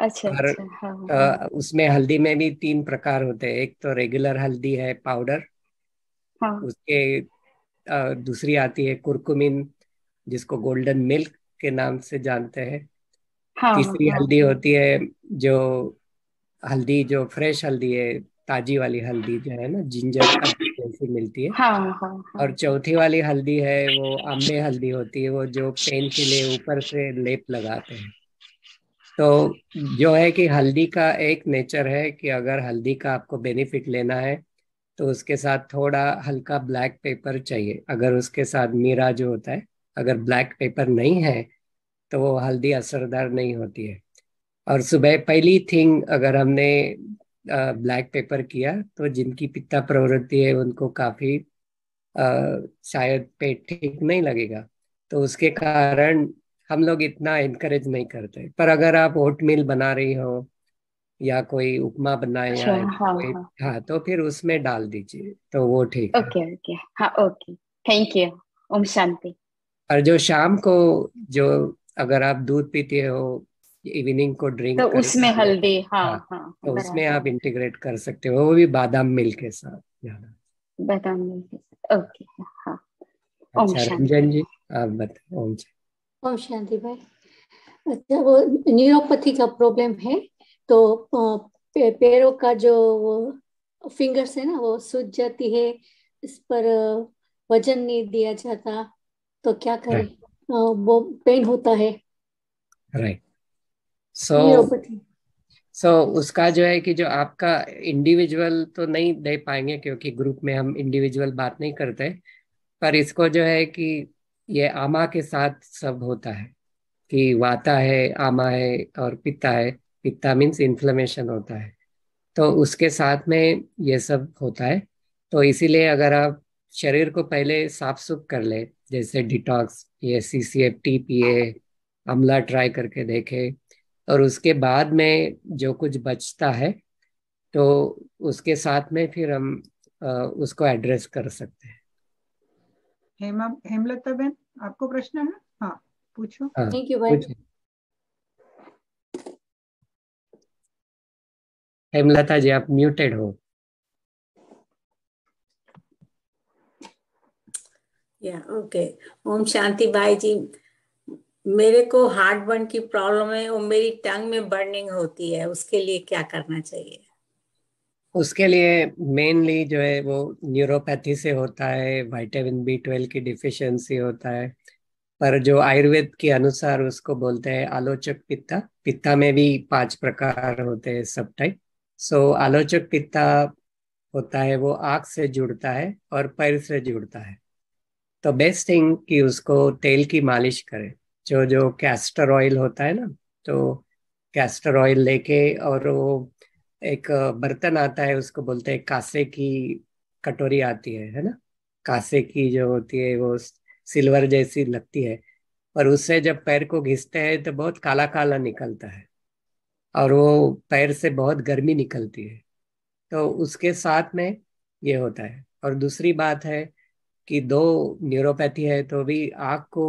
अच्छा और अच्छा हाँ, हाँ, हाँ. उसमें हल्दी में भी तीन प्रकार होते हैं एक तो रेगुलर हल्दी है पाउडर हाँ. उसके दूसरी आती है कुरकुमिन जिसको गोल्डन मिल्क के नाम से जानते हैं हाँ, हाँ, तीसरी हाँ. हल्दी होती है जो हल्दी जो फ्रेश हल्दी है ताजी वाली हल्दी जो है ना जिंजर जैसी मिलती है हाँ, हाँ, हाँ. और चौथी वाली हल्दी है वो आंबे हल्दी होती है वो जो पेन के लिए ऊपर से लेप लगाते हैं तो जो है कि हल्दी का एक नेचर है कि अगर हल्दी का आपको बेनिफिट लेना है तो उसके साथ थोड़ा हल्का ब्लैक पेपर चाहिए अगर उसके साथ मीरा जो होता है अगर ब्लैक पेपर नहीं है तो वो हल्दी असरदार नहीं होती है और सुबह पहली थिंग अगर हमने ब्लैक पेपर किया तो जिनकी पिता प्रवृत्ति है उनको काफ़ी शायद पेट ठीक नहीं लगेगा तो उसके कारण हम लोग इतना इनकरेज नहीं करते पर अगर आप ओटमील बना रही हो या कोई उपमा बनाए या अच्छा, हाँ, कोई हाँ, हाँ तो फिर उसमें डाल दीजिए तो वो ठीक ओके ओके हाँ ओके थैंक यू ओम शांति और जो शाम को जो अगर आप दूध पीते हो इवनिंग को ड्रिंक तो उसमें हल्दी हाँ हाँ, हाँ तो उसमें आप इंटीग्रेट कर सकते हो वो भी बादाम मिल के साथ बादाम मिल के साथ ओके हाँ ओम अच्छा, रंजन जी आप बताए ओम जी ओम शांति भाई अच्छा वो न्यूरोपैथी का प्रॉब्लम है तो पैरों का जो फिंगर्स है ना वो सूज जाती है इस पर वजन नहीं दिया जाता तो क्या करें right. वो पेन होता है राइट सो सो उसका जो है कि जो आपका इंडिविजुअल तो नहीं दे पाएंगे क्योंकि ग्रुप में हम इंडिविजुअल बात नहीं करते पर इसको जो है कि ये आमा के साथ शब्द होता है कि वाता है आमा है और पिता है पिता मीन्स इन्फ्लेमेशन होता है तो उसके साथ में ये सब होता है तो इसीलिए अगर आप शरीर को पहले साफ सुफ कर ले जैसे डिटॉक्स ये सी सी एफ टी पिए अमला ट्राई करके देखे और उसके बाद में जो कुछ बचता है तो उसके साथ में फिर हम उसको एड्रेस कर सकते हैं हेमा हेमलता बहन आपको प्रश्न है हाँ पूछो थैंक हाँ, यू हेमलता जी आप म्यूटेड हो या ओके ओम शांति भाई जी मेरे को हार्ट बर्न की प्रॉब्लम है और मेरी टंग में बर्निंग होती है उसके लिए क्या करना चाहिए उसके लिए मेनली जो है वो न्यूरोपैथी से होता है वाइटामिन बी ट्वेल्व की डिफिशियंसी होता है पर जो आयुर्वेद के अनुसार उसको बोलते हैं आलोचक पित्ता पित्ता में भी पांच प्रकार होते हैं सब टाइप सो आलोचक पित्ता होता है वो आँख से जुड़ता है और पैर से जुड़ता है तो बेस्ट थिंग कि उसको तेल की मालिश करें जो जो कैस्टर ऑयल होता है ना तो कैस्टर ऑयल लेके और वो एक बर्तन आता है उसको बोलते हैं कासे की कटोरी आती है है ना कासे की जो होती है वो सिल्वर जैसी लगती है पर उससे जब पैर को घिसते हैं तो बहुत काला काला निकलता है और वो पैर से बहुत गर्मी निकलती है तो उसके साथ में ये होता है और दूसरी बात है कि दो न्यूरोपैथी है तो भी आँख को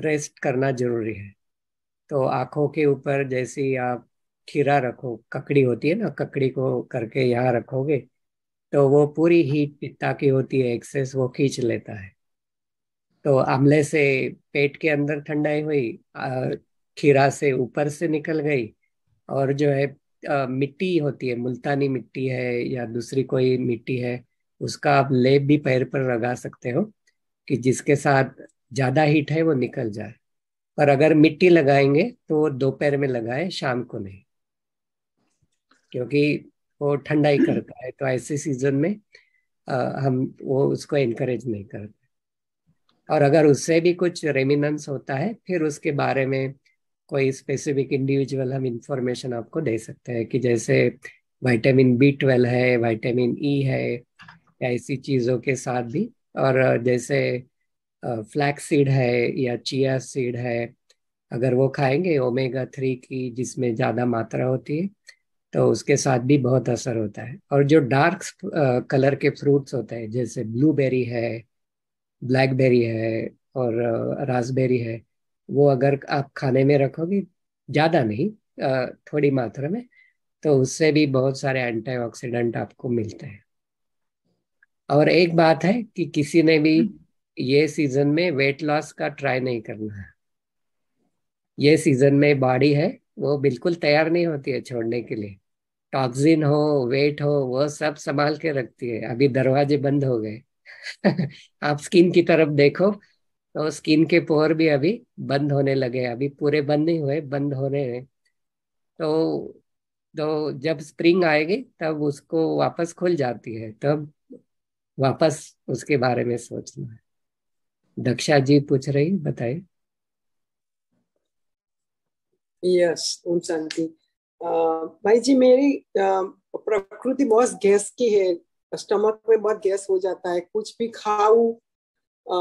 रेस्ट करना जरूरी है तो आँखों के ऊपर जैसे आप खीरा रखो ककड़ी होती है ना ककड़ी को करके यहाँ रखोगे तो वो पूरी हीट पिता की होती है एक्सेस वो खींच लेता है तो आमले से पेट के अंदर ठंडाई हुई खीरा से ऊपर से निकल गई और जो है आ, मिट्टी होती है मुल्तानी मिट्टी है या दूसरी कोई मिट्टी है उसका आप लेप भी पैर पर लगा सकते हो कि जिसके साथ ज़्यादा हीट है वो निकल जाए पर अगर मिट्टी लगाएंगे तो दोपहर में लगाए शाम को नहीं क्योंकि वो ठंडा ही करता है तो ऐसे सीजन में आ, हम वो उसको इनकरेज नहीं करते और अगर उससे भी कुछ रेमिनेंस होता है फिर उसके बारे में कोई स्पेसिफिक इंडिविजुअल हम इंफॉर्मेशन आपको दे सकते हैं कि जैसे वाइटामिन बी ट्वेल्व है वाइटामिन ई e है या ऐसी चीज़ों के साथ भी और जैसे फ्लैक्स सीड है या चिया सीड है अगर वो खाएंगे ओमेगा थ्री की जिसमें ज़्यादा मात्रा होती है तो उसके साथ भी बहुत असर होता है और जो डार्क कलर के फ्रूट्स होते हैं जैसे ब्लूबेरी है ब्लैकबेरी है और रासबेरी है वो अगर आप खाने में रखोगे ज़्यादा नहीं थोड़ी मात्रा में तो उससे भी बहुत सारे एंटीऑक्सीडेंट आपको मिलते हैं और एक बात है कि किसी ने भी हम्म। ये सीजन में वेट लॉस का ट्राई नहीं करना है ये सीजन में बॉडी है वो बिल्कुल तैयार नहीं होती है छोड़ने के लिए टॉक्सिन हो वेट हो वो सब संभाल के रखती है अभी दरवाजे बंद हो गए *laughs* आप स्किन की तरफ देखो तो स्किन के पोर भी अभी बंद होने लगे अभी पूरे बंद नहीं हुए बंद होने हैं तो तो जब स्प्रिंग आएगी तब उसको वापस खुल जाती है तब वापस उसके बारे में सोचना है दक्षा जी पूछ रही बताए यस ओम शांति भाई जी मेरी प्रकृति बहुत गैस की है स्टमक में बहुत गैस हो जाता है कुछ भी खाऊ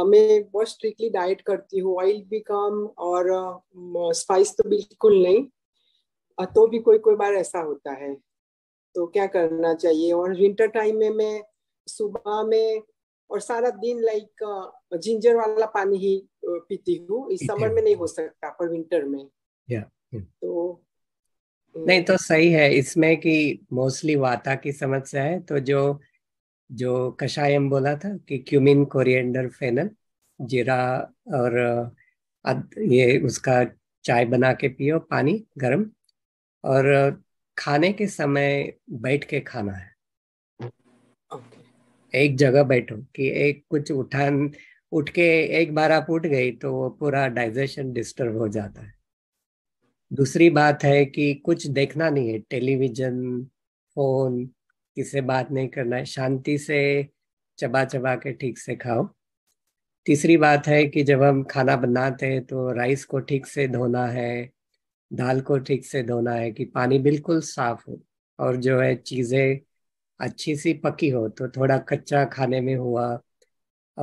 मैं बहुत स्ट्रिक्टली डाइट करती हूँ ऑयल भी कम और स्पाइस तो बिल्कुल नहीं तो भी कोई कोई बार ऐसा होता है तो क्या करना चाहिए और विंटर टाइम में मैं सुबह में और सारा दिन लाइक जिंजर वाला पानी ही पीती हूँ इस समर में नहीं हो सकता पर विंटर में yeah, yeah. तो नहीं तो सही है इसमें कि मोस्टली वाता की समस्या है तो जो जो कषायम बोला था कि क्यूमिन कोरिएंडर फेनल जीरा और ये उसका चाय बना के पियो पानी गर्म और खाने के समय बैठ के खाना है okay. एक जगह बैठो कि एक कुछ उठान उठ के एक बार आप उठ गई तो वो पूरा डाइजेशन डिस्टर्ब हो जाता है दूसरी बात है कि कुछ देखना नहीं है टेलीविजन फोन किसे बात नहीं करना है शांति से चबा चबा के ठीक से खाओ तीसरी बात है कि जब हम खाना बनाते हैं तो राइस को ठीक से धोना है दाल को ठीक से धोना है कि पानी बिल्कुल साफ हो और जो है चीज़ें अच्छी सी पकी हो तो थोड़ा कच्चा खाने में हुआ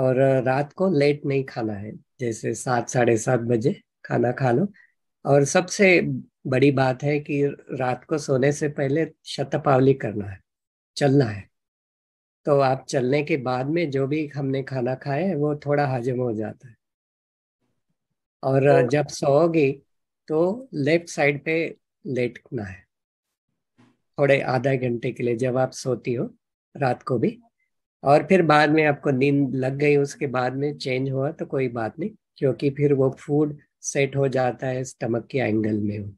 और रात को लेट नहीं खाना है जैसे सात साढ़े सात बजे खाना खा लो और सबसे बड़ी बात है कि रात को सोने से पहले शतपावली करना है चलना है तो आप चलने के बाद में जो भी हमने खाना खाया है वो थोड़ा हजम हो जाता है और तो जब सोओगे तो लेफ्ट साइड पे लेटना है थोड़े आधा घंटे के लिए जब आप सोती हो रात को भी और फिर बाद में आपको नींद लग गई उसके बाद में चेंज हुआ तो कोई बात नहीं क्योंकि फिर वो फूड सेट हो जाता है स्टमक के एंगल में